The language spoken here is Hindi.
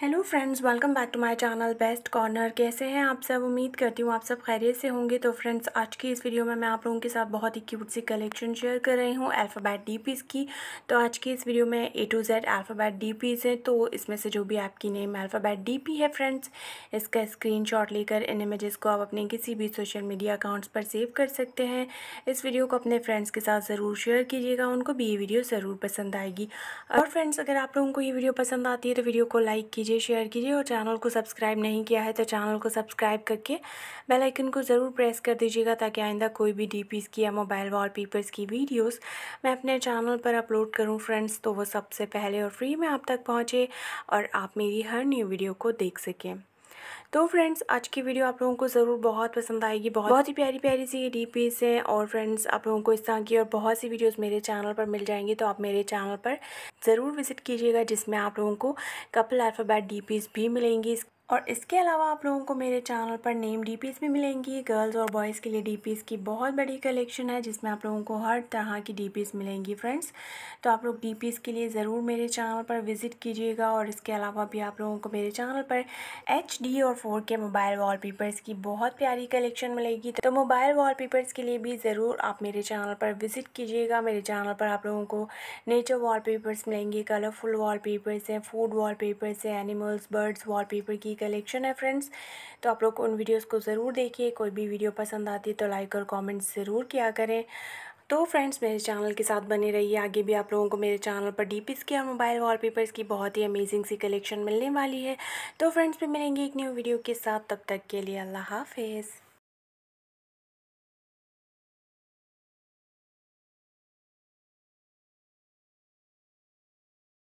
hello friends welcome back to my channel best corner कैसे हैं आप सब उम्मीद करती हूँ आप सब खैरियत से होंगे तो फ्रेंड्स आज की इस वीडियो में मैं आप लोगों के साथ बहुत ही क्यूट सी कलेक्शन शेयर कर रही हूँ अल्फ़ाबेट डी पीस की तो आज की इस वीडियो में A to Z alphabet DPs है तो इसमें से जो भी आपकी नेम अल्फ़ाबैट डी पी है फ्रेंड्स इसका स्क्रीन लेकर इन इमेज़ को आप अपने किसी भी सोशल मीडिया अकाउंट्स पर सेव कर सकते हैं इस वीडियो को अपने फ्रेंड्स के साथ ज़रूर शेयर कीजिएगा उनको भी ये वीडियो ज़रूर पसंद आएगी और फ्रेंड्स अगर आप लोगों को ये वीडियो पसंद आती है तो वीडियो को लाइक कीजिए कीजिए शेयर कीजिए और चैनल को सब्सक्राइब नहीं किया है तो चैनल को सब्सक्राइब करके बेल आइकन को ज़रूर प्रेस कर दीजिएगा ताकि आइंदा कोई भी डी की या मोबाइल वॉलपेपर्स की वीडियोस मैं अपने चैनल पर अपलोड करूं फ्रेंड्स तो वो सबसे पहले और फ्री में आप तक पहुँचे और आप मेरी हर न्यू वीडियो को देख सकें तो फ्रेंड्स आज की वीडियो आप लोगों को ज़रूर बहुत पसंद आएगी बहुत बहुत ही प्यारी प्यारी सी ये डीप पीस हैं और फ्रेंड्स आप लोगों को इस तरह की और बहुत सी वीडियोस मेरे चैनल पर मिल जाएंगी तो आप मेरे चैनल पर ज़रूर विजिट कीजिएगा जिसमें आप लोगों को कपल अल्फ़ाबेट डी पीज़ भी मिलेंगी और इसके अलावा आप लोगों को मेरे चैनल पर नेम डीपीस भी मिलेंगी गर्ल्स और बॉयज़ के लिए डीपीस की बहुत बड़ी कलेक्शन है जिसमें आप लोगों को हर तरह की डीपीस मिलेंगी फ्रेंड्स तो आप लोग डीपीस के लिए ज़रूर मेरे चैनल पर विज़िट कीजिएगा और इसके अलावा भी आप लोगों को मेरे चैनल पर एच और फोर के मोबाइल वाल की बहुत प्यारी कलेक्शन मिलेगी तो मोबाइल वाल के लिए भी ज़रूर आप मेरे चैनल पर विज़िट कीजिएगा मेरे चैनल पर आप लोगों को नेचर वाल मिलेंगे कलरफुल वाल हैं फूड वाल हैं एनिमल्स बर्ड्स वाल की कलेक्शन है फ्रेंड्स तो आप लोग उन वीडियोस को ज़रूर देखिए कोई भी वीडियो पसंद आती है तो लाइक और कमेंट ज़रूर किया करें तो फ्रेंड्स मेरे चैनल के साथ बने रहिए आगे भी आप लोगों को मेरे चैनल पर डी स्की और मोबाइल वॉलपेपर्स की बहुत ही अमेजिंग सी कलेक्शन मिलने वाली है तो फ्रेंड्स भी मिलेंगे एक न्यू वीडियो के साथ तब तक के लिए अल्लाह हाफिज़